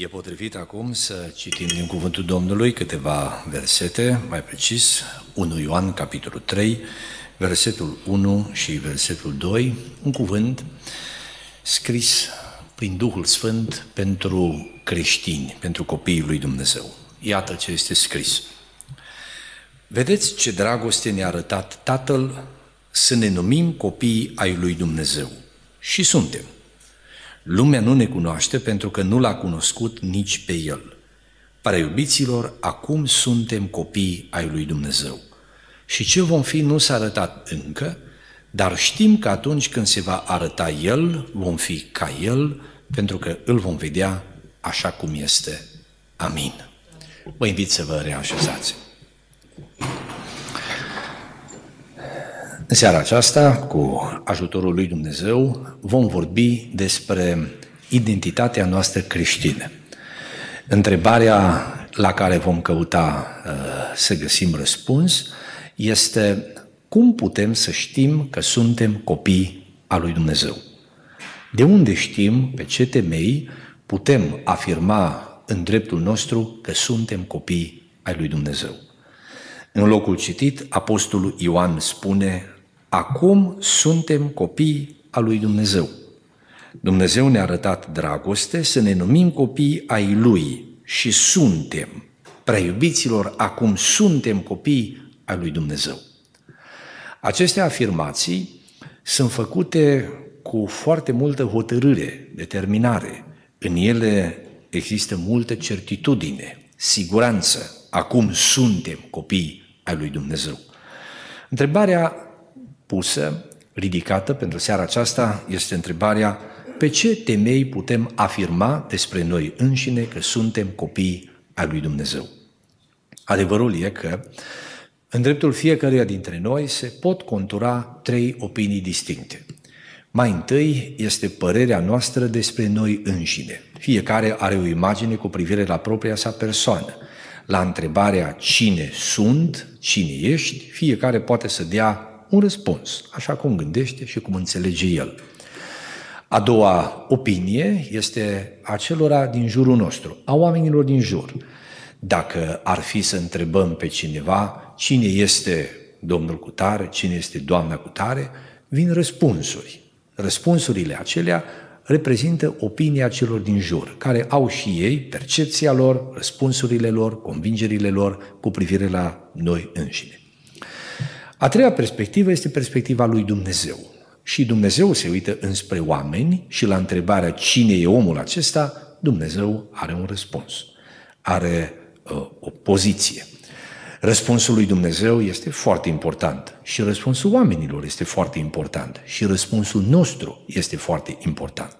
E potrivit acum să citim din Cuvântul Domnului câteva versete, mai precis, 1 Ioan, capitolul 3, versetul 1 și versetul 2, un cuvânt scris prin Duhul Sfânt pentru creștini, pentru copiii lui Dumnezeu. Iată ce este scris. Vedeți ce dragoste ne-a arătat Tatăl să ne numim copiii ai lui Dumnezeu. Și suntem. Lumea nu ne cunoaște pentru că nu l-a cunoscut nici pe el. iubiților, acum suntem copii ai lui Dumnezeu. Și ce vom fi nu s-a arătat încă, dar știm că atunci când se va arăta El, vom fi ca El, pentru că îl vom vedea așa cum este. Amin. Vă invit să vă reașezați. În seara aceasta, cu ajutorul lui Dumnezeu, vom vorbi despre identitatea noastră creștină. Întrebarea la care vom căuta uh, să găsim răspuns este cum putem să știm că suntem copii a lui Dumnezeu? De unde știm, pe ce temei, putem afirma în dreptul nostru că suntem copii ai lui Dumnezeu? În locul citit, Apostolul Ioan spune Acum suntem copii al lui Dumnezeu. Dumnezeu ne-a arătat dragoste să ne numim copii ai Lui și suntem, prea iubiților, acum suntem copii ai lui Dumnezeu. Aceste afirmații sunt făcute cu foarte multă hotărâre, determinare. În ele există multă certitudine, siguranță. Acum suntem copii ai lui Dumnezeu. Întrebarea pusă, ridicată pentru seara aceasta, este întrebarea pe ce temei putem afirma despre noi înșine că suntem copii al lui Dumnezeu. Adevărul e că în dreptul fiecăruia dintre noi se pot contura trei opinii distincte. Mai întâi este părerea noastră despre noi înșine. Fiecare are o imagine cu privire la propria sa persoană. La întrebarea cine sunt, cine ești, fiecare poate să dea un răspuns, așa cum gândește și cum înțelege el. A doua opinie este acelora din jurul nostru, a oamenilor din jur. Dacă ar fi să întrebăm pe cineva cine este domnul cutare, cine este doamna cutare, vin răspunsuri. Răspunsurile acelea reprezintă opinia celor din jur, care au și ei percepția lor, răspunsurile lor, convingerile lor cu privire la noi înșine. A treia perspectivă este perspectiva lui Dumnezeu. Și Dumnezeu se uită înspre oameni și la întrebarea cine e omul acesta, Dumnezeu are un răspuns, are uh, o poziție. Răspunsul lui Dumnezeu este foarte important și răspunsul oamenilor este foarte important și răspunsul nostru este foarte important.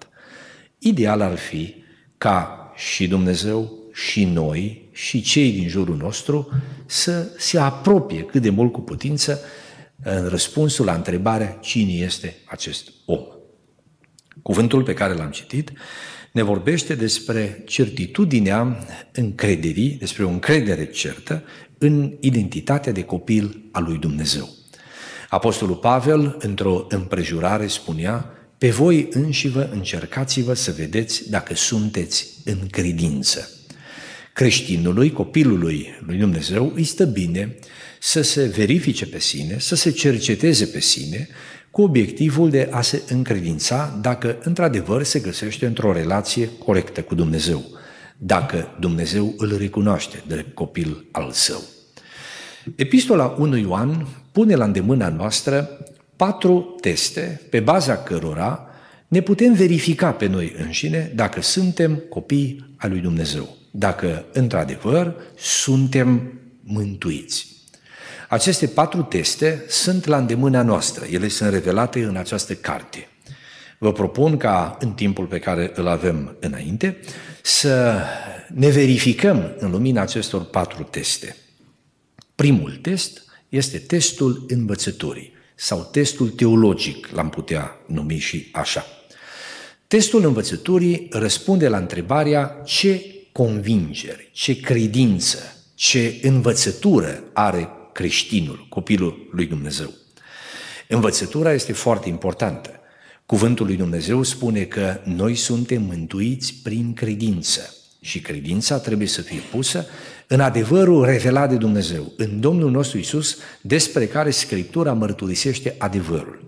Ideal ar fi ca și Dumnezeu și noi și cei din jurul nostru să se apropie cât de mult cu putință uh, în răspunsul la întrebarea cine este acest om. Cuvântul pe care l-am citit ne vorbește despre certitudinea încrederii, despre o încredere certă în identitatea de copil al lui Dumnezeu. Apostolul Pavel, într-o împrejurare, spunea pe voi înși vă încercați-vă să vedeți dacă sunteți în credință creștinului, copilului lui Dumnezeu, îi stă bine să se verifice pe sine, să se cerceteze pe sine, cu obiectivul de a se încredința dacă într-adevăr se găsește într-o relație corectă cu Dumnezeu, dacă Dumnezeu îl recunoaște de copil al său. Epistola 1 Ioan pune la îndemâna noastră patru teste pe baza cărora ne putem verifica pe noi înșine dacă suntem copii al lui Dumnezeu dacă într-adevăr suntem mântuiți. Aceste patru teste sunt la îndemâna noastră, ele sunt revelate în această carte. Vă propun ca în timpul pe care îl avem înainte să ne verificăm în lumina acestor patru teste. Primul test este testul învățăturii sau testul teologic, l-am putea numi și așa. Testul învățăturii răspunde la întrebarea ce convingeri, ce credință, ce învățătură are creștinul, copilul lui Dumnezeu. Învățătura este foarte importantă. Cuvântul lui Dumnezeu spune că noi suntem mântuiți prin credință și credința trebuie să fie pusă în adevărul revelat de Dumnezeu, în Domnul nostru Isus, despre care Scriptura mărturisește adevărul.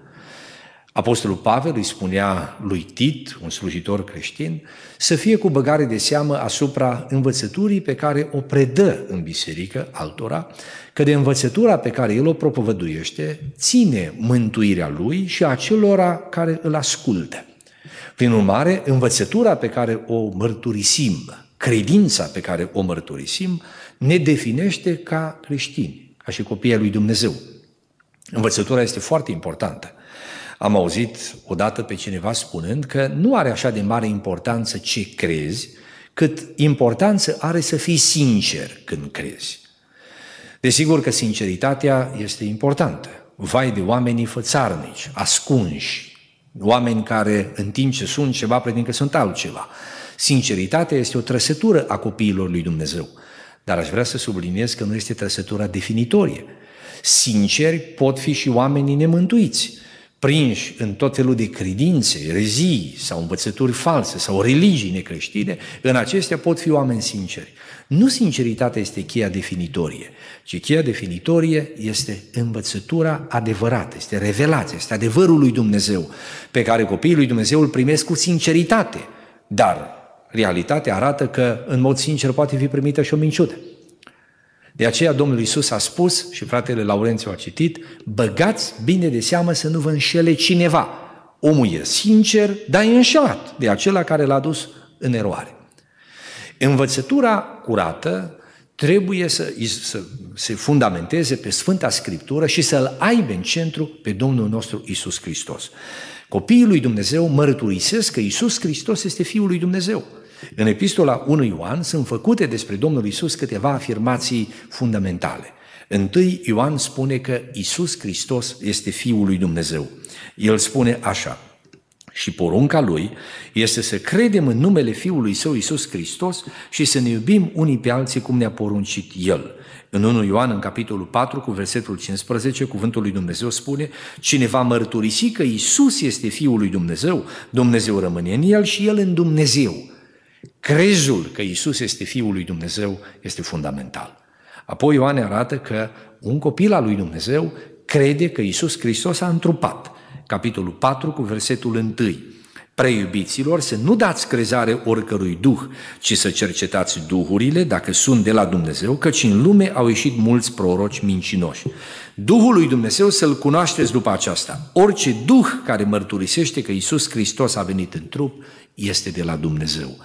Apostolul Pavel îi spunea lui Tit, un slujitor creștin, să fie cu băgare de seamă asupra învățăturii pe care o predă în biserică altora, că de învățătura pe care el o propovăduiește ține mântuirea lui și a celora care îl ascultă. Prin urmare, învățătura pe care o mărturisim, credința pe care o mărturisim, ne definește ca creștini, ca și copiii lui Dumnezeu. Învățătura este foarte importantă. Am auzit odată pe cineva spunând că nu are așa de mare importanță ce crezi, cât importanță are să fii sincer când crezi. Desigur că sinceritatea este importantă. Vai de oamenii fățarnici, ascunși, oameni care în timp ce sunt ceva, pretind că sunt altceva. Sinceritatea este o trăsătură a copiilor lui Dumnezeu. Dar aș vrea să subliniez că nu este trăsătura definitorie. Sinceri pot fi și oamenii nemântuiți prinși în tot felul de credințe, rezii sau învățături false sau religii necreștine, în acestea pot fi oameni sinceri. Nu sinceritatea este cheia definitorie, ci cheia definitorie este învățătura adevărată, este revelația, este adevărul lui Dumnezeu, pe care copiii lui Dumnezeu îl primesc cu sinceritate, dar realitatea arată că, în mod sincer, poate fi primită și o minciună. De aceea Domnul Isus a spus, și fratele Laurențiu a citit, băgați bine de seamă să nu vă înșele cineva. Omul e sincer, dar e înșelat de acela care l-a dus în eroare. Învățătura curată trebuie să, să se fundamenteze pe Sfânta Scriptură și să-L aibă în centru pe Domnul nostru Isus Hristos. Copiii lui Dumnezeu mărturisesc că Isus Hristos este Fiul lui Dumnezeu. În epistola 1 Ioan sunt făcute despre Domnul Isus câteva afirmații fundamentale. Întâi Ioan spune că Isus Hristos este Fiul lui Dumnezeu. El spune așa, și porunca lui este să credem în numele Fiului Său Isus Hristos și să ne iubim unii pe alții cum ne-a poruncit El. În 1 Ioan, în capitolul 4, cu versetul 15, cuvântul lui Dumnezeu spune Cine va mărturisi că Isus este Fiul lui Dumnezeu, Dumnezeu rămâne în El și El în Dumnezeu crezul că Isus este Fiul lui Dumnezeu este fundamental. Apoi Ioan arată că un copil al lui Dumnezeu crede că Isus Hristos a întrupat. Capitolul 4 cu versetul 1. Preiubiților, să nu dați crezare oricărui duh, ci să cercetați duhurile, dacă sunt de la Dumnezeu, căci în lume au ieșit mulți proroci mincinoși. Duhul lui Dumnezeu să-l cunoașteți după aceasta. Orice duh care mărturisește că Isus Hristos a venit în trup este de la Dumnezeu.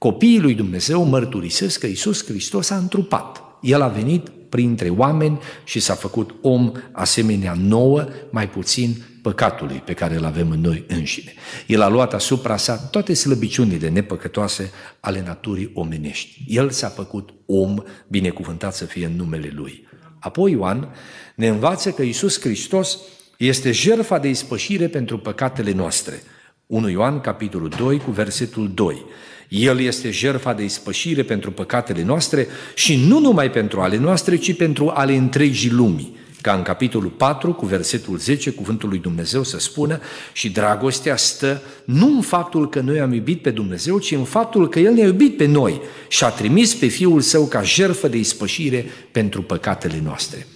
Copiii lui Dumnezeu mărturisesc că Isus Hristos a întrupat. El a venit printre oameni și s-a făcut om asemenea nouă, mai puțin păcatului pe care îl avem în noi înșine. El a luat asupra sa toate slăbiciunile nepăcătoase ale naturii omenești. El s-a făcut om, binecuvântat să fie în numele Lui. Apoi Ioan ne învață că Isus Hristos este jertfa de ispășire pentru păcatele noastre. 1 Ioan, capitolul 2, cu versetul 2. El este jertfa de ispășire pentru păcatele noastre și nu numai pentru ale noastre, ci pentru ale întregii lumii. Ca în capitolul 4, cu versetul 10, cuvântul lui Dumnezeu să spună și dragostea stă nu în faptul că noi am iubit pe Dumnezeu, ci în faptul că El ne-a iubit pe noi și a trimis pe Fiul Său ca jertfă de ispășire pentru păcatele noastre.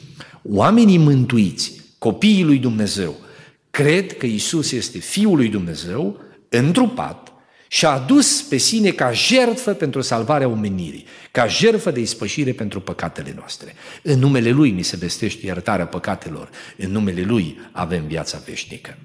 Oamenii mântuiți, copiii lui Dumnezeu, cred că Isus este Fiul lui Dumnezeu, întrupat, și a adus pe sine ca jertfă pentru salvarea omenirii, ca jertfă de ispășire pentru păcatele noastre. În numele Lui ni se vestește iertarea păcatelor, în numele Lui avem viața veșnică.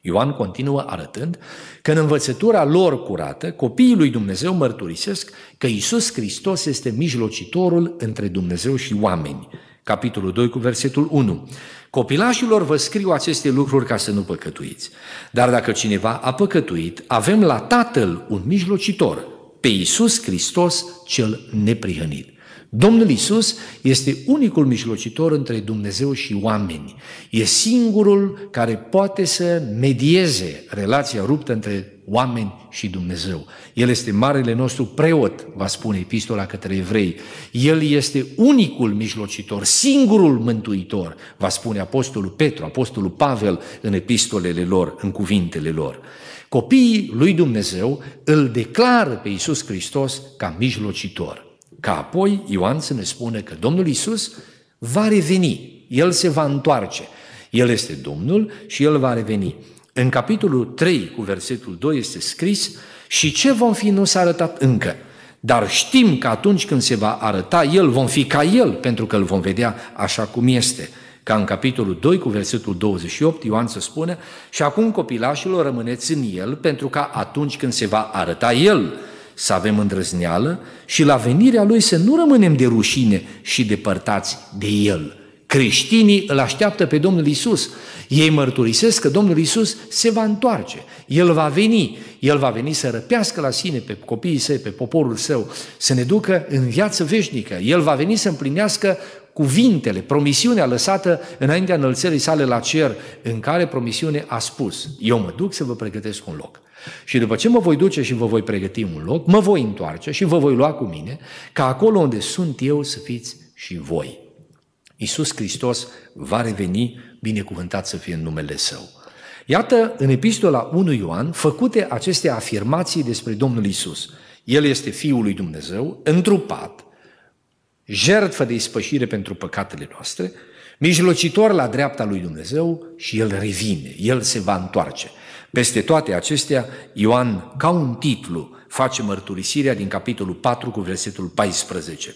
Ioan continuă arătând că în învățătura lor curată, copiii lui Dumnezeu mărturisesc că Isus Hristos este mijlocitorul între Dumnezeu și oameni, capitolul 2 cu versetul 1. Copilașilor vă scriu aceste lucruri ca să nu păcătuiți. Dar dacă cineva a păcătuit, avem la Tatăl un mijlocitor, pe Iisus Hristos cel neprihănit. Domnul Isus este unicul mijlocitor între Dumnezeu și oameni. E singurul care poate să medieze relația ruptă între oameni și Dumnezeu. El este marele nostru preot, va spune epistola către evrei. El este unicul mijlocitor, singurul mântuitor, va spune apostolul Petru, apostolul Pavel în epistolele lor, în cuvintele lor. Copiii lui Dumnezeu îl declară pe Isus Hristos ca mijlocitor. Ca apoi Ioan să ne spune că Domnul Isus va reveni, El se va întoarce. El este Domnul și El va reveni. În capitolul 3 cu versetul 2 este scris și ce vom fi nu s-a arătat încă, dar știm că atunci când se va arăta El, vom fi ca El, pentru că îl vom vedea așa cum este. Ca în capitolul 2 cu versetul 28, Ioan să spune, și acum copilașilor rămâneți în El, pentru că atunci când se va arăta El, să avem îndrăzneală și la venirea Lui să nu rămânem de rușine și depărtați de El. Creștinii îl așteaptă pe Domnul Isus. Ei mărturisesc că Domnul Isus se va întoarce, El va veni, El va veni să răpească la sine pe copiii săi, pe poporul său, să ne ducă în viață veșnică, El va veni să împlinească cuvintele, promisiunea lăsată înaintea înălțării sale la cer, în care promisiune a spus, eu mă duc să vă pregătesc un loc. Și după ce mă voi duce și vă voi pregăti un loc, mă voi întoarce și vă voi lua cu mine, ca acolo unde sunt eu să fiți și voi. Iisus Hristos va reveni, binecuvântat să fie în numele Său. Iată, în epistola 1 Ioan, făcute aceste afirmații despre Domnul Isus. El este Fiul lui Dumnezeu, întrupat, jertfă de ispășire pentru păcatele noastre, mijlocitor la dreapta lui Dumnezeu și El revine, El se va întoarce. Peste toate acestea, Ioan, ca un titlu, face mărturisirea din capitolul 4 cu versetul 14.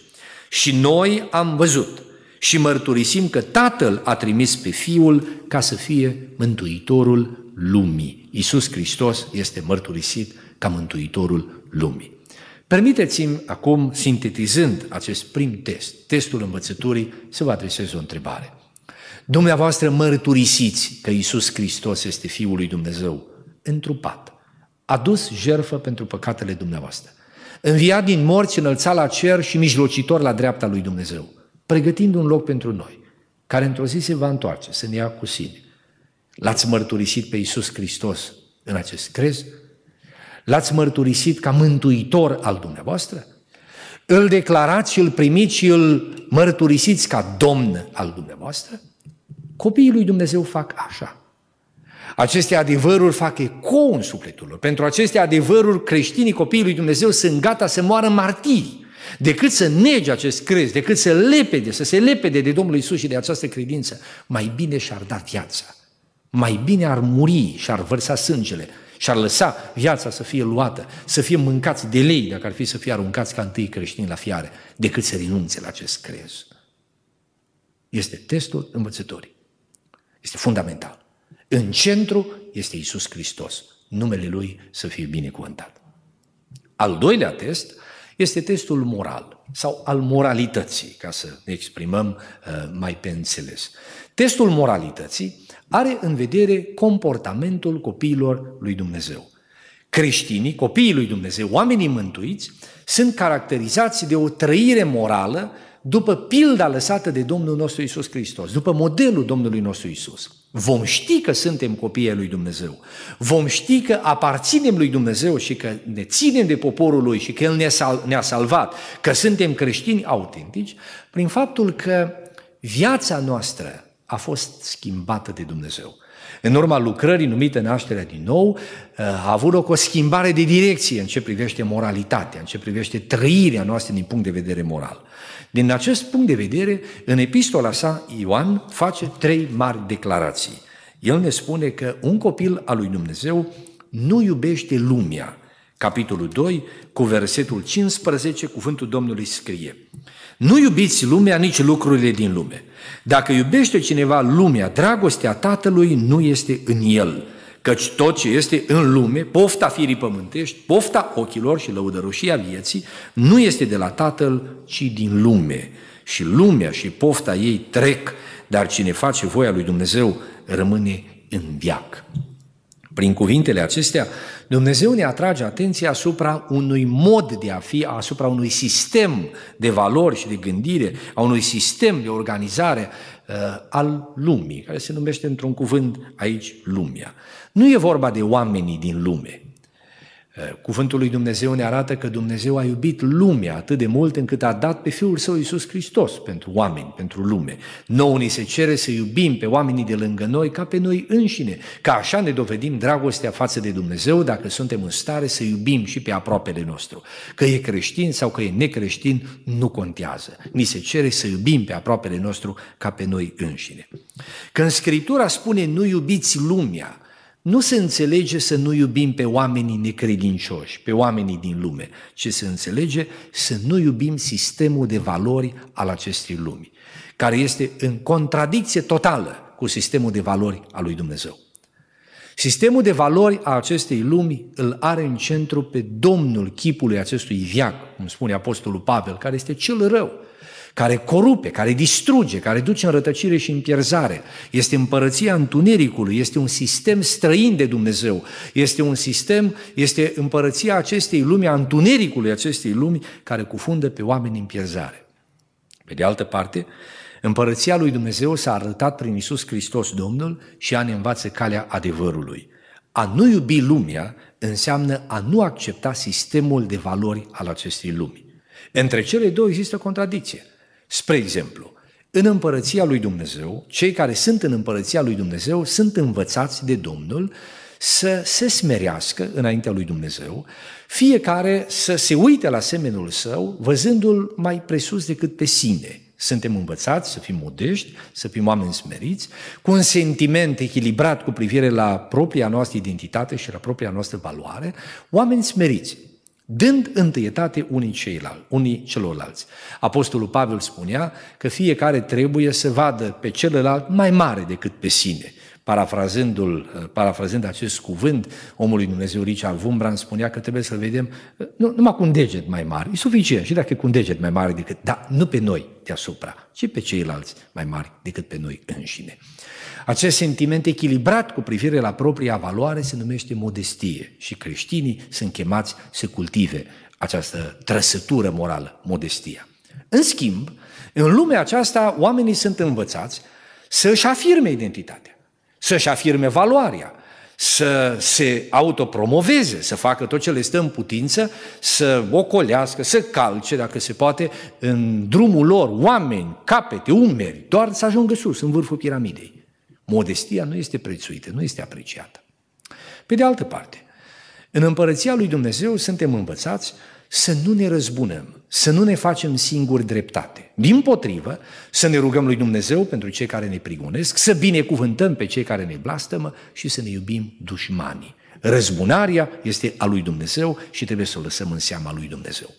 Și noi am văzut și mărturisim că Tatăl a trimis pe Fiul ca să fie Mântuitorul lumii. Iisus Hristos este mărturisit ca Mântuitorul lumii. Permiteți-mi acum, sintetizând acest prim test, testul învățăturii, să vă adresez o întrebare. Dumneavoastră mărturisiți că Isus Hristos este Fiul lui Dumnezeu, întrupat, adus jerfă pentru păcatele dumneavoastră, înviat din morți, înălțat la cer și mijlocitor la dreapta lui Dumnezeu, pregătind un loc pentru noi, care într-o zi se va întoarce, să ne ia cu sine. L-ați mărturisit pe Isus Hristos în acest crez L-ați mărturisit ca mântuitor al dumneavoastră? Îl declarați și îl primiți și îl mărturisiți ca domn al dumneavoastră? Copiii lui Dumnezeu fac așa. Aceste adevăruri fac ecou în sufletul lor. Pentru aceste adevăruri, creștinii copiii lui Dumnezeu sunt gata să moară martiri. Decât să nege acest crez, decât să lepede, să se lepede de Domnul Isus și de această credință, mai bine și-ar da viața. Mai bine ar muri și-ar vărsa sângele și-ar lăsa viața să fie luată, să fie mâncați de lei, dacă ar fi să fie aruncați ca întâi creștini la fiare, decât să renunțe la acest crez. Este testul învățătorii. Este fundamental. În centru este Isus Hristos. Numele Lui să fie binecuvântat. Al doilea test este testul moral sau al moralității, ca să ne exprimăm uh, mai pe înțeles. Testul moralității are în vedere comportamentul copiilor lui Dumnezeu. Creștinii, copiii lui Dumnezeu, oamenii mântuiți, sunt caracterizați de o trăire morală după pilda lăsată de Domnul nostru Isus Hristos, după modelul Domnului nostru Isus. Vom ști că suntem copiii lui Dumnezeu. Vom ști că aparținem lui Dumnezeu și că ne ținem de poporul lui și că El ne-a salvat, că suntem creștini autentici, prin faptul că viața noastră a fost schimbată de Dumnezeu. În urma lucrării numite nașterea din nou, eh, a avut loc o schimbare de direcție în ce privește moralitatea, în ce privește trăirea noastră din punct de vedere moral. Din acest punct de vedere, în epistola sa, Ioan face trei mari declarații. El ne spune că un copil al lui Dumnezeu nu iubește lumea, capitolul 2, cu versetul 15, cuvântul Domnului scrie Nu iubiți lumea, nici lucrurile din lume. Dacă iubește cineva lumea, dragostea Tatălui nu este în el, căci tot ce este în lume, pofta firii pământești, pofta ochilor și lăudăroșia vieții, nu este de la Tatăl, ci din lume. Și lumea și pofta ei trec, dar cine face voia lui Dumnezeu rămâne în viac. Prin cuvintele acestea, Dumnezeu ne atrage atenția asupra unui mod de a fi, asupra unui sistem de valori și de gândire, a unui sistem de organizare uh, al lumii, care se numește într-un cuvânt aici lumea. Nu e vorba de oamenii din lume, Eh, cuvântul lui Dumnezeu ne arată că Dumnezeu a iubit lumea atât de mult încât a dat pe Fiul Său Iisus Hristos pentru oameni, pentru lume. Nouă ni se cere să iubim pe oamenii de lângă noi ca pe noi înșine, ca așa ne dovedim dragostea față de Dumnezeu dacă suntem în stare să iubim și pe aproapele nostru. Că e creștin sau că e necreștin nu contează. Ni se cere să iubim pe aproapele nostru ca pe noi înșine. Când Scriptura spune nu iubiți lumea, nu se înțelege să nu iubim pe oamenii necredincioși, pe oamenii din lume, ci se înțelege să nu iubim sistemul de valori al acestei lumi, care este în contradicție totală cu sistemul de valori al lui Dumnezeu. Sistemul de valori a acestei lumi îl are în centru pe Domnul chipului acestui viac, cum spune Apostolul Pavel, care este cel rău, care corupe, care distruge, care duce în rătăcire și în pierzare. Este împărăția întunericului, este un sistem străin de Dumnezeu, este un sistem, este împărăția acestei lumi, a întunericului acestei lumi, care cufundă pe oameni în pierzare. Pe de altă parte, împărăția lui Dumnezeu s-a arătat prin Isus Hristos Domnul și a ne învață calea adevărului. A nu iubi lumea înseamnă a nu accepta sistemul de valori al acestei lumi. Între cele două există contradicție. Spre exemplu, în împărăția lui Dumnezeu, cei care sunt în împărăția lui Dumnezeu sunt învățați de Domnul să se smerească înaintea lui Dumnezeu, fiecare să se uite la semenul său, văzându-l mai presus decât pe sine. Suntem învățați să fim modești, să fim oameni smeriți, cu un sentiment echilibrat cu privire la propria noastră identitate și la propria noastră valoare, oameni smeriți dând întâietate unii, ceilalți, unii celorlalți. Apostolul Pavel spunea că fiecare trebuie să vadă pe celălalt mai mare decât pe sine. Parafrazându-l, parafrazând acest cuvânt, omului Dumnezeu Richard Vumbran spunea că trebuie să vedem nu, numai cu un deget mai mare, e suficient și dacă e cu un deget mai mare decât, dar nu pe noi deasupra, ci pe ceilalți mai mari decât pe noi înșine. Acest sentiment echilibrat cu privire la propria valoare se numește modestie și creștinii sunt chemați să cultive această trăsătură morală, modestia. În schimb, în lumea aceasta oamenii sunt învățați să-și afirme identitatea, să-și afirme valoarea, să se autopromoveze, să facă tot ce le stă în putință, să ocolească, să calce, dacă se poate, în drumul lor oameni, capete, umeri, doar să ajungă sus, în vârful piramidei. Modestia nu este prețuită, nu este apreciată. Pe de altă parte, în împărăția lui Dumnezeu suntem învățați să nu ne răzbunăm, să nu ne facem singuri dreptate. Din potrivă, să ne rugăm lui Dumnezeu pentru cei care ne prigonesc, să binecuvântăm pe cei care ne blastămă și să ne iubim dușmanii. Răzbunarea este a lui Dumnezeu și trebuie să o lăsăm în seama lui Dumnezeu.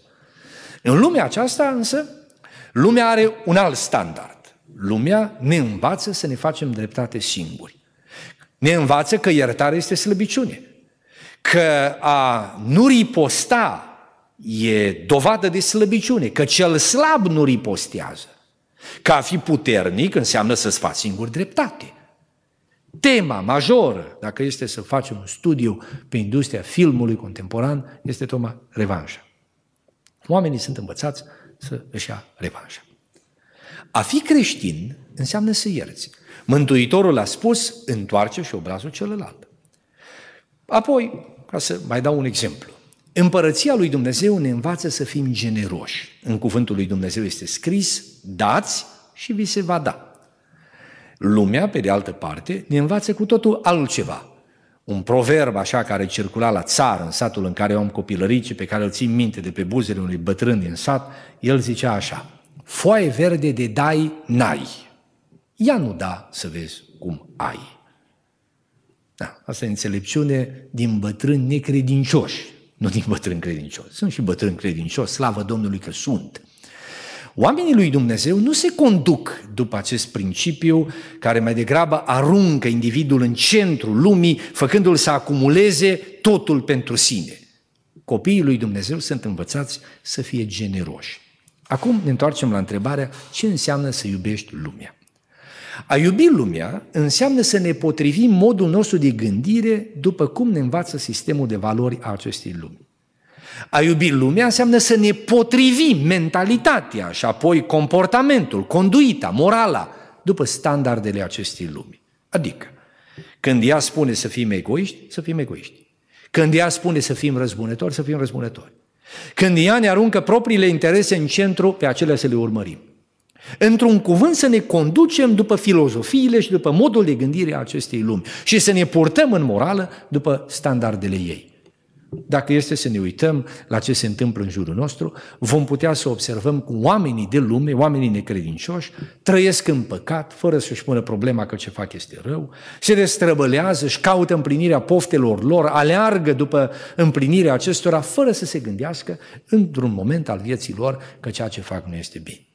În lumea aceasta însă, lumea are un alt standard. Lumea ne învață să ne facem dreptate singuri. Ne învață că iertare este slăbiciune. Că a nu riposta e dovadă de slăbiciune, că cel slab nu ripostează. Că a fi puternic înseamnă să-ți faci singur dreptate. Tema majoră, dacă este să facem un studiu pe industria filmului contemporan, este tema revanșa. Oamenii sunt învățați să își ia revanșa. A fi creștin înseamnă să ierți. Mântuitorul a spus, întoarce și obrazul celălalt. Apoi, ca să mai dau un exemplu, împărăția lui Dumnezeu ne învață să fim generoși. În cuvântul lui Dumnezeu este scris, dați și vi se va da. Lumea, pe de altă parte, ne învață cu totul altceva. Un proverb așa care circula la țară, în satul în care eu am copilărit și pe care îl țin minte de pe buzele unui bătrân din sat, el zicea așa, foaie verde de dai nai. Ia nu da să vezi cum ai. Da, asta e înțelepciune din bătrâni necredincioși, nu din bătrâni credincioși. Sunt și bătrâni credincioși, slavă Domnului că sunt. Oamenii lui Dumnezeu nu se conduc după acest principiu care mai degrabă aruncă individul în centrul lumii, făcându-l să acumuleze totul pentru sine. Copiii lui Dumnezeu sunt învățați să fie generoși. Acum ne întoarcem la întrebarea ce înseamnă să iubești lumea. A iubi lumea înseamnă să ne potrivim modul nostru de gândire după cum ne învață sistemul de valori a acestei lumi. A iubi lumea înseamnă să ne potrivim mentalitatea și apoi comportamentul, conduita, morala după standardele acestei lumi. Adică, când ea spune să fim egoiști, să fim egoiști. Când ea spune să fim răzbunători, să fim răzbunători. Când ea ne aruncă propriile interese în centru, pe acelea să le urmărim. Într-un cuvânt să ne conducem după filozofiile și după modul de gândire a acestei lumi și să ne purtăm în morală după standardele ei. Dacă este să ne uităm la ce se întâmplă în jurul nostru, vom putea să observăm cum oamenii de lume, oamenii necredincioși, trăiesc în păcat, fără să-și pună problema că ce fac este rău, se destrăbălează, își caută împlinirea poftelor lor, aleargă după împlinirea acestora, fără să se gândească într-un moment al vieții lor că ceea ce fac nu este bine.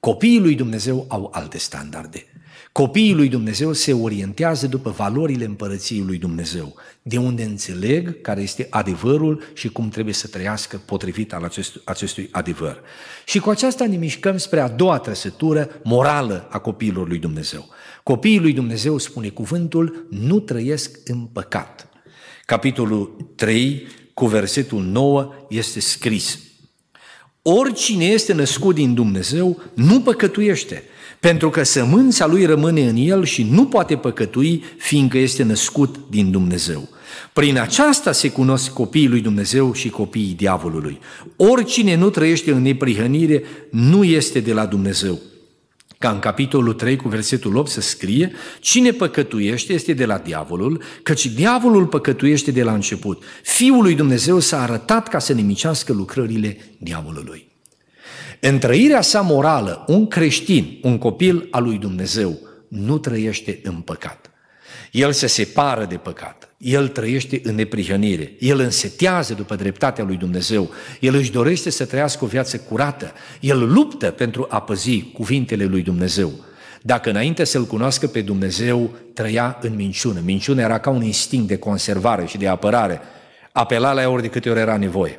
Copiii lui Dumnezeu au alte standarde. Copiii lui Dumnezeu se orientează după valorile împărăției lui Dumnezeu, de unde înțeleg care este adevărul și cum trebuie să trăiască potrivit al acestui adevăr. Și cu aceasta ne mișcăm spre a doua trăsătură morală a copiilor lui Dumnezeu. Copiii lui Dumnezeu, spune cuvântul, nu trăiesc în păcat. Capitolul 3, cu versetul 9, este scris – oricine este născut din Dumnezeu nu păcătuiește, pentru că sămânța lui rămâne în el și nu poate păcătui, fiindcă este născut din Dumnezeu. Prin aceasta se cunosc copiii lui Dumnezeu și copiii diavolului. Oricine nu trăiește în neprihănire nu este de la Dumnezeu ca în capitolul 3 cu versetul 8 să scrie, cine păcătuiește este de la diavolul, căci diavolul păcătuiește de la început. Fiul lui Dumnezeu s-a arătat ca să nimicească lucrările diavolului. În trăirea sa morală, un creștin, un copil al lui Dumnezeu, nu trăiește în păcat. El se separă de păcat, el trăiește în neprihănire, el însetează după dreptatea lui Dumnezeu, el își dorește să trăiască o viață curată, el luptă pentru a păzi cuvintele lui Dumnezeu. Dacă înainte să-L cunoască pe Dumnezeu, trăia în minciună. Minciunea era ca un instinct de conservare și de apărare. Apela la ea ori de câte ori era nevoie.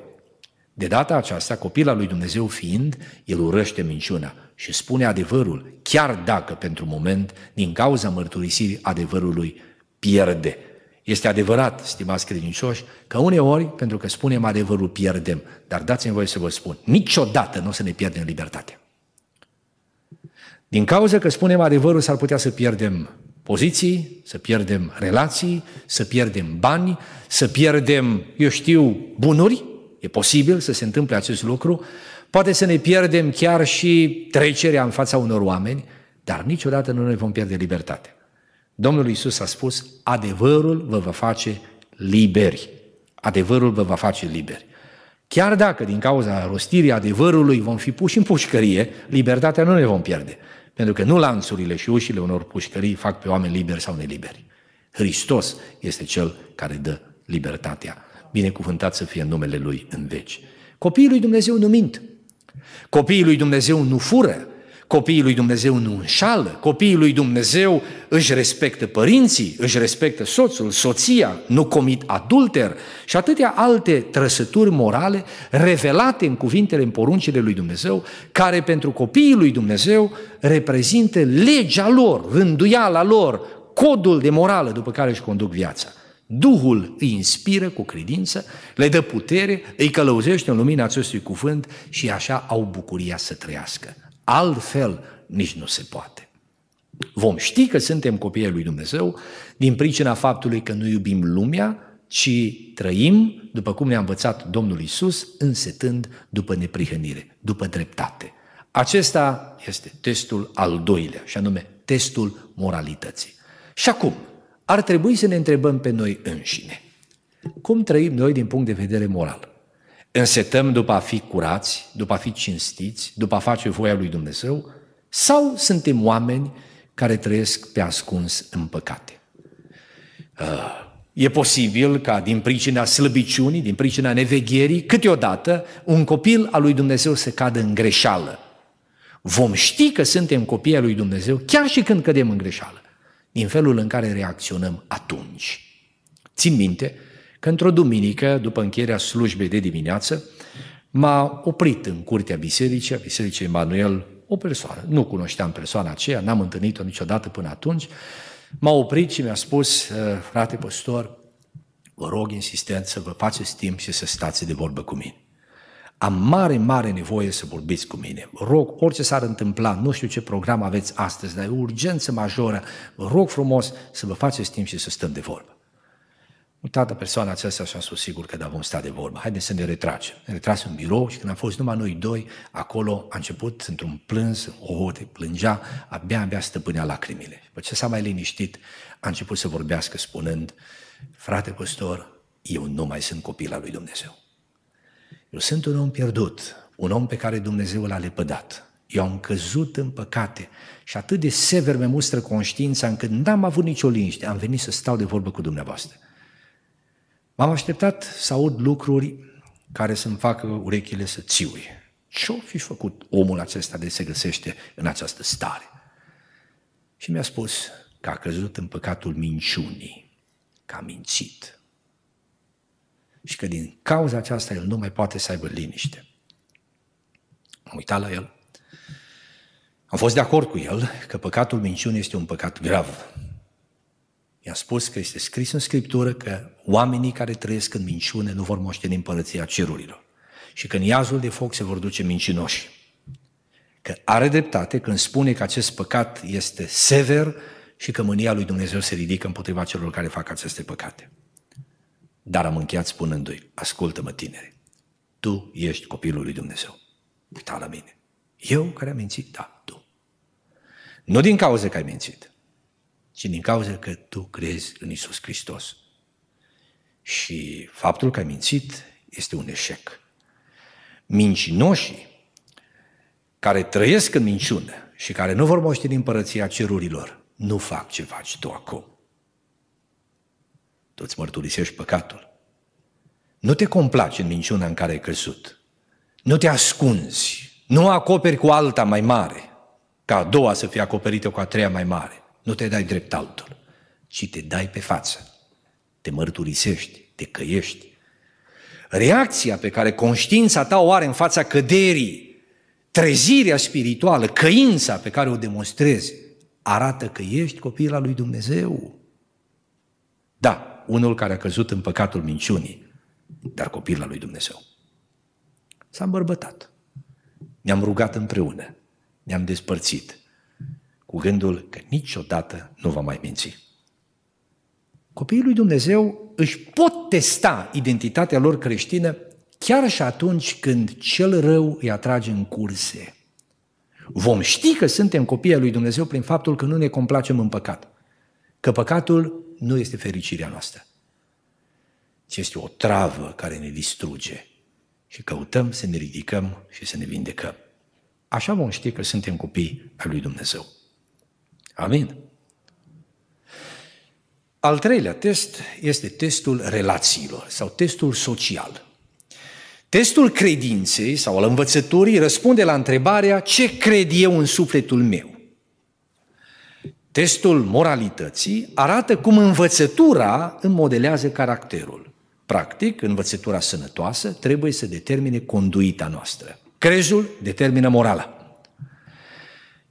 De data aceasta, copila lui Dumnezeu fiind, el urăște minciuna și spune adevărul, chiar dacă pentru moment, din cauza mărturisirii adevărului, pierde. Este adevărat, stimați credincioși, că uneori, pentru că spunem adevărul, pierdem. Dar dați-mi voie să vă spun, niciodată nu o să ne pierdem libertatea. Din cauza că spunem adevărul, s-ar putea să pierdem poziții, să pierdem relații, să pierdem bani, să pierdem, eu știu, bunuri, E posibil să se întâmple acest lucru. Poate să ne pierdem chiar și trecerea în fața unor oameni, dar niciodată nu ne vom pierde libertatea. Domnul Isus a spus, adevărul vă va face liberi. Adevărul vă va face liberi. Chiar dacă din cauza rostirii adevărului vom fi puși în pușcărie, libertatea nu ne vom pierde. Pentru că nu lanțurile și ușile unor pușcării fac pe oameni liberi sau neliberi. Hristos este Cel care dă libertatea. Binecuvântat să fie numele Lui în veci. Copiii lui Dumnezeu nu mint. Copiii lui Dumnezeu nu fură. Copiii lui Dumnezeu nu înșală. Copiii lui Dumnezeu își respectă părinții, își respectă soțul, soția, nu comit adulter și atâtea alte trăsături morale revelate în cuvintele, în poruncile lui Dumnezeu, care pentru copiii lui Dumnezeu reprezintă legea lor, rânduiala lor, codul de morală după care își conduc viața. Duhul îi inspiră cu credință, le dă putere, îi călăuzește în lumina acestui cuvânt și așa au bucuria să trăiască. Altfel nici nu se poate. Vom ști că suntem copiii lui Dumnezeu din pricina faptului că nu iubim lumea, ci trăim, după cum ne-a învățat Domnul Isus, însetând după neprihănire, după dreptate. Acesta este testul al doilea, și anume testul moralității. Și acum, ar trebui să ne întrebăm pe noi înșine. Cum trăim noi din punct de vedere moral? Însetăm după a fi curați, după a fi cinstiți, după a face voia lui Dumnezeu? Sau suntem oameni care trăiesc pe ascuns în păcate? Uh, e posibil ca din pricina slăbiciunii, din pricina nevegherii, câteodată un copil al lui Dumnezeu să cadă în greșeală. Vom ști că suntem copii al lui Dumnezeu chiar și când cădem în greșeală din felul în care reacționăm atunci. Țin minte că într-o duminică, după încheierea slujbei de dimineață, m-a oprit în curtea bisericii, a Bisericii Emanuel, o persoană. Nu cunoșteam persoana aceea, n-am întâlnit-o niciodată până atunci. M-a oprit și mi-a spus, eh, frate păstor, vă rog insistent să vă faceți timp și să stați de vorbă cu mine am mare, mare nevoie să vorbiți cu mine. Vă rog, orice s-ar întâmpla, nu știu ce program aveți astăzi, dar e o urgență majoră, vă rog frumos să vă faceți timp și să stăm de vorbă. Toată persoana aceasta și-a spus sigur că da, vom sta de vorbă. Haideți să ne retragem. Ne retras în birou și când am fost numai noi doi, acolo a început într-un plâns, o hote plângea, abia, abia stăpânea lacrimile. După ce s-a mai liniștit, a început să vorbească spunând, frate păstor, eu nu mai sunt copil al lui Dumnezeu. Eu sunt un om pierdut, un om pe care Dumnezeu l-a lepădat. Eu am căzut în păcate și atât de sever mi mustră conștiința încât n-am avut nicio liniște. Am venit să stau de vorbă cu dumneavoastră. M-am așteptat să aud lucruri care să-mi facă urechile să țiuie. Ce-o fi făcut omul acesta de se găsește în această stare? Și mi-a spus că a căzut în păcatul minciunii, că a mințit, și că din cauza aceasta el nu mai poate să aibă liniște. Am uitat la el. Am fost de acord cu el că păcatul minciunii este un păcat grav. I-am spus că este scris în Scriptură că oamenii care trăiesc în minciune nu vor moșteni împărăția cerurilor și că în iazul de foc se vor duce mincinoși. Că are dreptate când spune că acest păcat este sever și că mânia lui Dumnezeu se ridică împotriva celor care fac aceste păcate. Dar am încheiat spunându-i, ascultă-mă tinere, tu ești copilul lui Dumnezeu. Uita la mine. Eu care am mințit? Da, tu. Nu din cauza că ai mințit, ci din cauza că tu crezi în Isus Hristos. Și faptul că ai mințit este un eșec. Mincinoșii care trăiesc în minciună și care nu vor moșteni împărăția cerurilor, nu fac ce faci tu acum tu îți mărturisești păcatul. Nu te complaci în minciuna în care ai crescut. Nu te ascunzi. Nu acoperi cu alta mai mare, ca a doua să fie acoperită cu a treia mai mare. Nu te dai drept altul, ci te dai pe față. Te mărturisești, te căiești. Reacția pe care conștiința ta o are în fața căderii, trezirea spirituală, căința pe care o demonstrezi, arată că ești copil al lui Dumnezeu. Da, unul care a căzut în păcatul minciunii, dar copil la lui Dumnezeu. S-a îmbărbătat. Ne-am rugat împreună. Ne-am despărțit cu gândul că niciodată nu va mai minți. Copiii lui Dumnezeu își pot testa identitatea lor creștină chiar și atunci când cel rău îi atrage în curse. Vom ști că suntem copii ai lui Dumnezeu prin faptul că nu ne complacem în păcat că păcatul nu este fericirea noastră, ci este o travă care ne distruge și căutăm să ne ridicăm și să ne vindecăm. Așa vom ști că suntem copii al lui Dumnezeu. Amin. Al treilea test este testul relațiilor sau testul social. Testul credinței sau al învățăturii răspunde la întrebarea ce cred eu în sufletul meu. Testul moralității arată cum învățătura înmodelează caracterul. Practic, învățătura sănătoasă trebuie să determine conduita noastră. Crezul determină morala.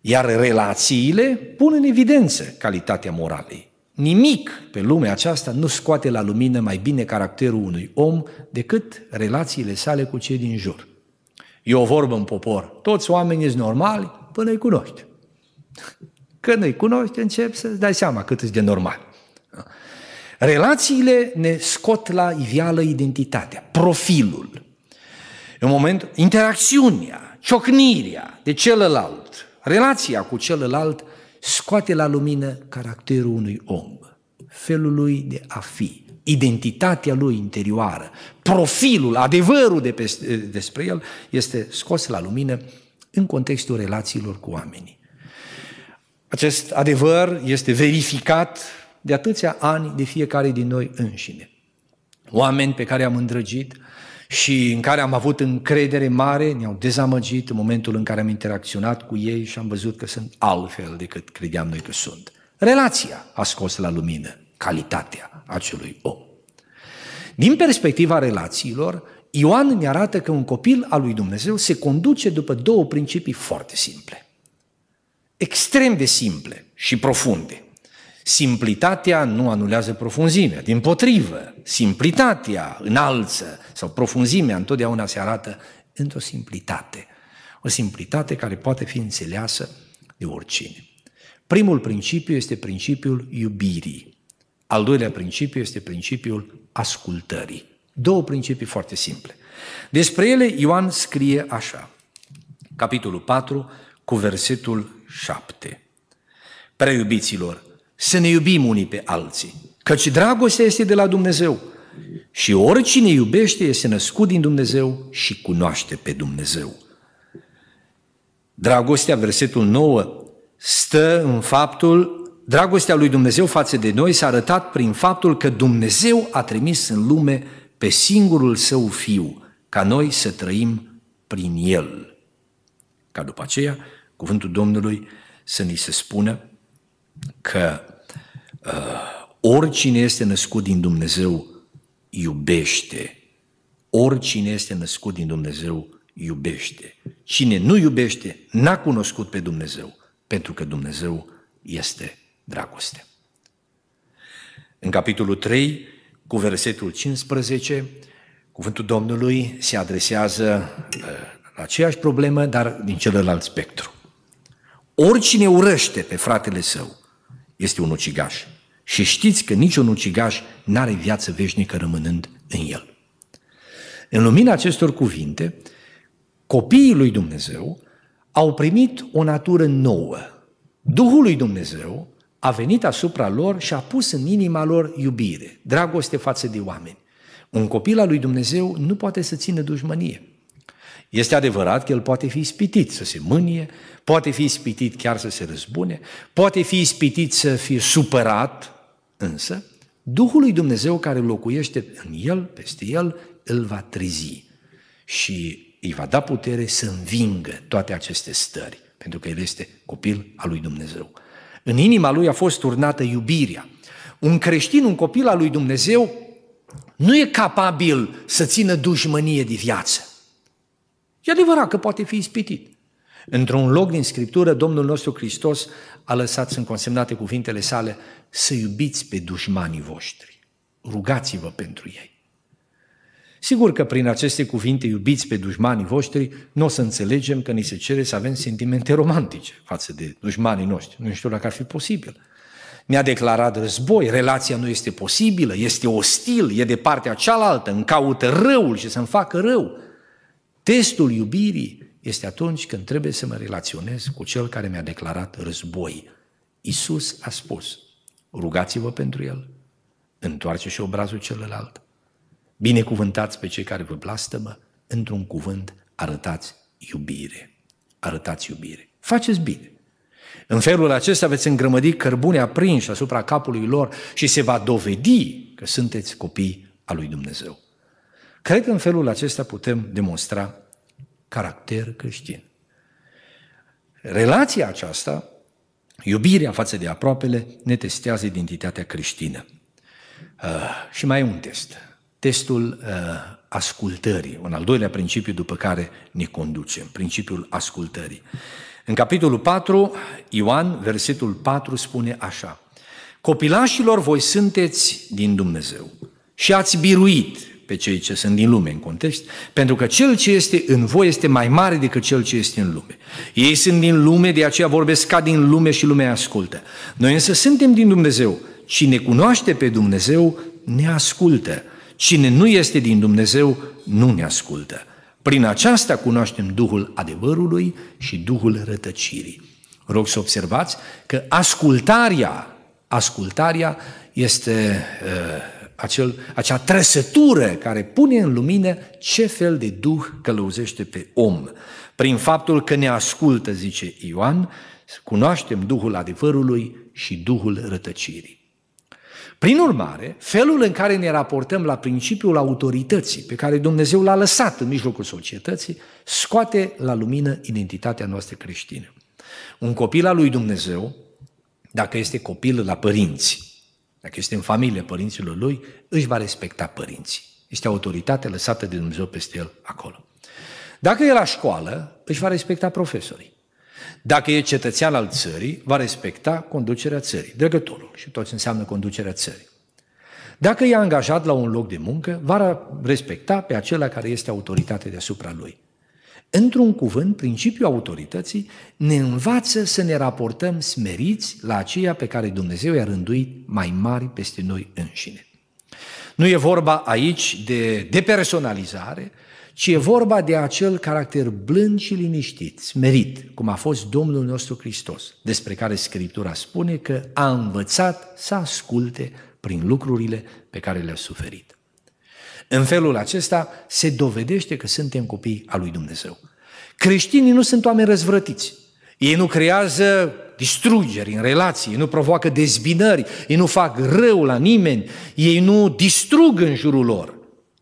Iar relațiile pun în evidență calitatea moralei. Nimic pe lumea aceasta nu scoate la lumină mai bine caracterul unui om decât relațiile sale cu cei din jur. E o vorbă în popor. Toți oamenii sunt normali până îi cunoști. Când îi cunoști, încep să-ți dai seama cât ești de normal. Relațiile ne scot la iveală identitatea, profilul, în moment, interacțiunea, ciocnirea de celălalt, relația cu celălalt scoate la lumină caracterul unui om, felul lui de a fi, identitatea lui interioară, profilul, adevărul de peste, despre el este scos la lumină în contextul relațiilor cu oamenii. Acest adevăr este verificat de atâția ani de fiecare din noi înșine. Oameni pe care am îndrăgit și în care am avut încredere mare ne-au dezamăgit în momentul în care am interacționat cu ei și am văzut că sunt altfel decât credeam noi că sunt. Relația a scos la lumină calitatea acelui om. Din perspectiva relațiilor, Ioan ne arată că un copil al lui Dumnezeu se conduce după două principii foarte simple extrem de simple și profunde. Simplitatea nu anulează profunzimea, din potrivă, simplitatea înalță sau profunzimea întotdeauna se arată într-o simplitate. O simplitate care poate fi înțeleasă de oricine. Primul principiu este principiul iubirii. Al doilea principiu este principiul ascultării. Două principii foarte simple. Despre ele Ioan scrie așa, capitolul 4, cu versetul 7. Preiubiților, să ne iubim unii pe alții, căci dragostea este de la Dumnezeu și oricine iubește este născut din Dumnezeu și cunoaște pe Dumnezeu. Dragostea, versetul 9, stă în faptul, dragostea lui Dumnezeu față de noi s-a arătat prin faptul că Dumnezeu a trimis în lume pe singurul său fiu, ca noi să trăim prin el. Ca după aceea cuvântul Domnului să ni se spună că uh, oricine este născut din Dumnezeu iubește. Oricine este născut din Dumnezeu iubește. Cine nu iubește, n-a cunoscut pe Dumnezeu, pentru că Dumnezeu este dragoste. În capitolul 3, cu versetul 15, cuvântul Domnului se adresează uh, la aceeași problemă, dar din celălalt spectru. Oricine urăște pe fratele său este un ucigaș. Și știți că niciun ucigaș n-are viață veșnică rămânând în el. În lumina acestor cuvinte, copiii lui Dumnezeu au primit o natură nouă. Duhul lui Dumnezeu a venit asupra lor și a pus în inima lor iubire, dragoste față de oameni. Un copil al lui Dumnezeu nu poate să țină dușmănie. Este adevărat că el poate fi ispitit să se mânie, poate fi ispitit chiar să se răzbune, poate fi ispitit să fie supărat, însă Duhul lui Dumnezeu care locuiește în el, peste el, îl va trezi și îi va da putere să învingă toate aceste stări, pentru că el este copil al lui Dumnezeu. În inima lui a fost turnată iubirea. Un creștin, un copil al lui Dumnezeu, nu e capabil să țină dușmănie de viață. E adevărat că poate fi ispitit. Într-un loc din Scriptură, Domnul nostru Hristos a lăsat în consemnate cuvintele sale să iubiți pe dușmanii voștri. Rugați-vă pentru ei. Sigur că prin aceste cuvinte iubiți pe dușmanii voștri, nu o să înțelegem că ni se cere să avem sentimente romantice față de dușmanii noștri. Nu știu dacă ar fi posibil. ne a declarat război, relația nu este posibilă, este ostil, e de partea cealaltă, îmi caută răul și să-mi facă rău. Testul iubirii este atunci când trebuie să mă relaționez cu cel care mi-a declarat război. Isus a spus, rugați-vă pentru el, întoarce și obrazul celălalt, binecuvântați pe cei care vă blastămă, într-un cuvânt arătați iubire. Arătați iubire. Faceți bine. În felul acesta veți îngrămădi cărbune aprinși asupra capului lor și se va dovedi că sunteți copii al lui Dumnezeu. Cred că în felul acesta putem demonstra caracter creștin. Relația aceasta, iubirea față de aproapele, ne testează identitatea creștină. Uh, și mai e un test. Testul uh, ascultării, un al doilea principiu după care ne conducem, principiul ascultării. În capitolul 4, Ioan, versetul 4, spune așa. Copilașilor voi sunteți din Dumnezeu și ați biruit pe cei ce sunt din lume în context, pentru că cel ce este în voi este mai mare decât cel ce este în lume. Ei sunt din lume, de aceea vorbesc ca din lume și lumea ascultă. Noi însă suntem din Dumnezeu. Cine cunoaște pe Dumnezeu ne ascultă. Cine nu este din Dumnezeu nu ne ascultă. Prin aceasta cunoaștem Duhul adevărului și Duhul rătăcirii. Rog să observați că ascultarea, ascultarea este uh, acel, acea trăsătură care pune în lumină ce fel de duh călăuzește pe om. Prin faptul că ne ascultă, zice Ioan, cunoaștem Duhul adevărului și Duhul rătăcirii. Prin urmare, felul în care ne raportăm la principiul autorității pe care Dumnezeu l-a lăsat în mijlocul societății scoate la lumină identitatea noastră creștină. Un copil al lui Dumnezeu, dacă este copil la părinți, dacă este în familie părinților lui, își va respecta părinții. Este autoritate lăsată de Dumnezeu peste el acolo. Dacă e la școală, își va respecta profesorii. Dacă e cetățean al țării, va respecta conducerea țării, dregătorul și tot ce înseamnă conducerea țării. Dacă e angajat la un loc de muncă, va respecta pe acela care este autoritate deasupra lui. Într-un cuvânt, principiul autorității ne învață să ne raportăm smeriți la aceia pe care Dumnezeu i-a rânduit mai mari peste noi înșine. Nu e vorba aici de depersonalizare, ci e vorba de acel caracter blând și liniștit, smerit, cum a fost Domnul nostru Hristos, despre care Scriptura spune că a învățat să asculte prin lucrurile pe care le-a suferit. În felul acesta se dovedește că suntem copii al lui Dumnezeu. Creștinii nu sunt oameni răzvrătiți. Ei nu creează distrugeri în relații, ei nu provoacă dezbinări, ei nu fac rău la nimeni, ei nu distrug în jurul lor.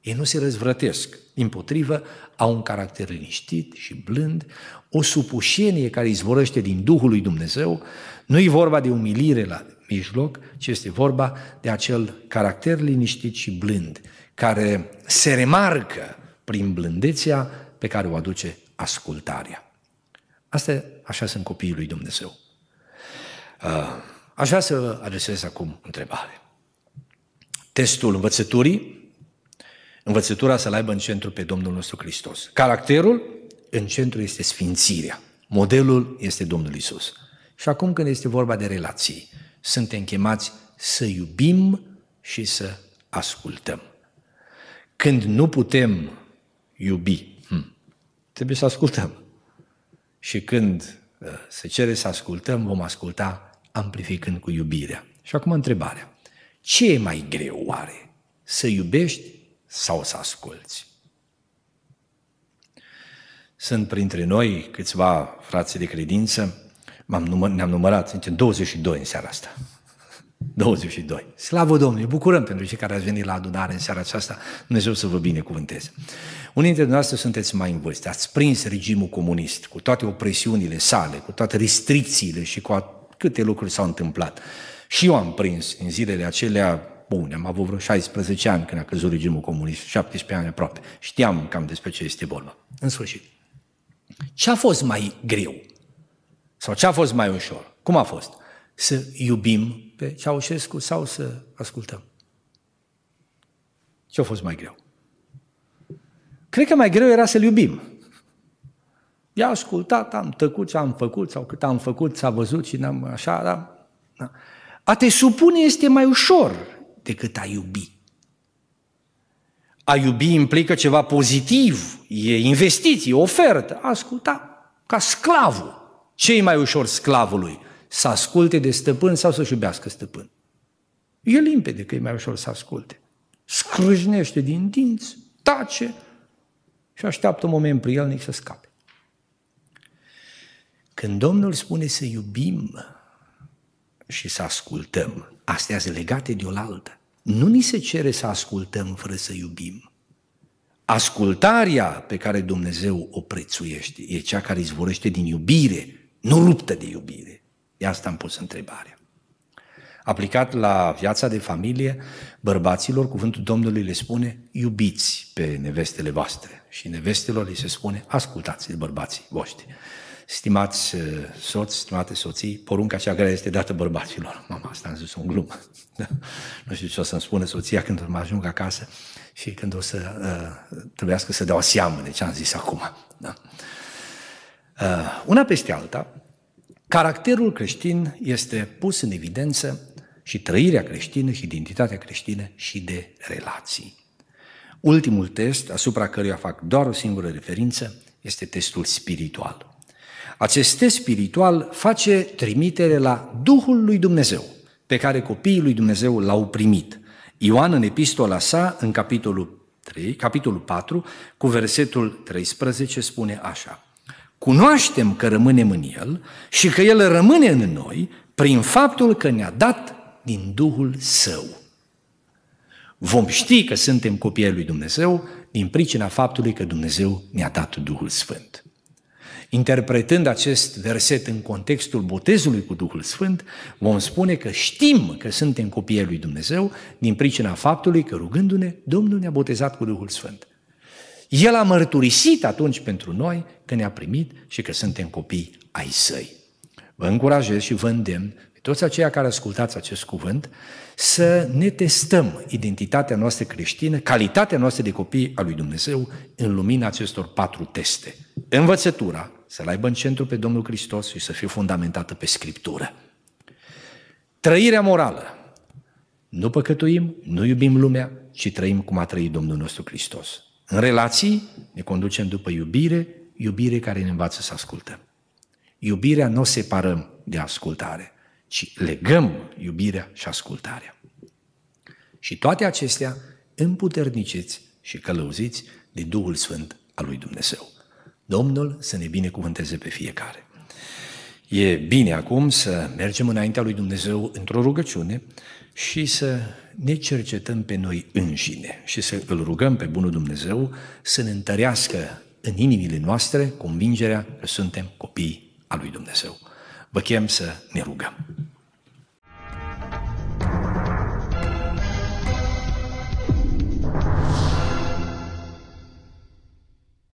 Ei nu se răzvrătesc. Din potrivă, au un caracter liniștit și blând, o supușenie care izvorăște din Duhul lui Dumnezeu. Nu e vorba de umilire la mijloc, ci este vorba de acel caracter liniștit și blând, care se remarcă prin blândețea pe care o aduce ascultarea. Asta, așa sunt copiii lui Dumnezeu. Uh, aș vrea să vă adresez acum întrebare. Testul învățăturii, învățătura să-L aibă în centru pe Domnul nostru Hristos. Caracterul, în centru este sfințirea. Modelul este Domnul Isus. Și acum când este vorba de relații, suntem chemați să iubim și să ascultăm. Când nu putem iubi, hmm, trebuie să ascultăm. Și când uh, se cere să ascultăm, vom asculta amplificând cu iubirea. Și acum întrebarea. Ce e mai greu oare? Să iubești sau să asculți? Sunt printre noi câțiva frați de credință M-am număr, ne-am numărat, suntem 22 în seara asta. 22. Slavă Domnului! Bucurăm pentru cei care ați venit la adunare în seara aceasta. Dumnezeu să vă binecuvânteze. Unii dintre dumneavoastră sunteți mai în vârstă. Ați prins regimul comunist cu toate opresiunile sale, cu toate restricțiile și cu câte lucruri s-au întâmplat. Și eu am prins în zilele acelea bun, am avut vreo 16 ani când a căzut regimul comunist, 17 ani aproape. Știam cam despre ce este vorba. În sfârșit. Ce a fost mai greu? Sau ce a fost mai ușor? Cum a fost? Să iubim pe Ceaușescu sau să ascultăm? Ce a fost mai greu? Cred că mai greu era să-l iubim. I-a ascultat, am tăcut ce am făcut sau cât am făcut, s-a văzut și n-am așa, da? da. A te supune este mai ușor decât a iubi. A iubi implică ceva pozitiv, e investiție, ofertă. A asculta ca sclavul ce mai ușor sclavului? Să asculte de stăpân sau să-și iubească stăpân? E limpede că e mai ușor să asculte. Scrâșnește din dinți, tace și așteaptă un moment prielnic să scape. Când Domnul spune să iubim și să ascultăm, astea sunt legate de oaltă. Nu ni se cere să ascultăm fără să iubim. Ascultarea pe care Dumnezeu o prețuiește e cea care izvorăște din iubire, nu luptă de iubire. De asta am pus întrebarea. Aplicat la viața de familie, bărbaților, cuvântul Domnului le spune, iubiți pe nevestele voastre. Și nevestelor li se spune, ascultați de bărbații voștri. Stimați uh, soți, stimate soții, porunca cea care este dată bărbaților. Mama, asta am zis un glumă. Da. nu știu ce o să-mi spune soția când o mă ajung acasă și când o să uh, trebuiască să dau seamă de ce am zis acum. Da? Uh, Uh, una peste alta, caracterul creștin este pus în evidență și trăirea creștină și identitatea creștină și de relații. Ultimul test, asupra căruia fac doar o singură referință, este testul spiritual. Acest test spiritual face trimitere la Duhul lui Dumnezeu, pe care copiii lui Dumnezeu l-au primit. Ioan în epistola sa, în capitolul, 3, capitolul 4, cu versetul 13, spune așa. Cunoaștem că rămânem în El și că El rămâne în noi prin faptul că ne-a dat din Duhul Său. Vom ști că suntem copiii lui Dumnezeu din pricina faptului că Dumnezeu ne-a dat Duhul Sfânt. Interpretând acest verset în contextul botezului cu Duhul Sfânt, vom spune că știm că suntem copiii lui Dumnezeu din pricina faptului că rugându-ne, Domnul ne-a botezat cu Duhul Sfânt. El a mărturisit atunci pentru noi că ne-a primit și că suntem copii ai săi. Vă încurajez și vă îndemn pe toți aceia care ascultați acest cuvânt să ne testăm identitatea noastră creștină, calitatea noastră de copii a lui Dumnezeu în lumina acestor patru teste. Învățătura, să-L aibă în centru pe Domnul Hristos și să fie fundamentată pe Scriptură. Trăirea morală. Nu păcătuim, nu iubim lumea, ci trăim cum a trăit Domnul nostru Hristos. În relații ne conducem după iubire, iubire care ne învață să ascultăm. Iubirea nu o separăm de ascultare, ci legăm iubirea și ascultarea. Și toate acestea împuterniceți și călăuziți de Duhul Sfânt al lui Dumnezeu. Domnul să ne binecuvânteze pe fiecare. E bine acum să mergem înaintea lui Dumnezeu într-o rugăciune și să ne cercetăm pe noi înșine și să îl rugăm pe Bunul Dumnezeu să ne întărească în inimile noastre convingerea că suntem copii al lui Dumnezeu. Vă chem să ne rugăm.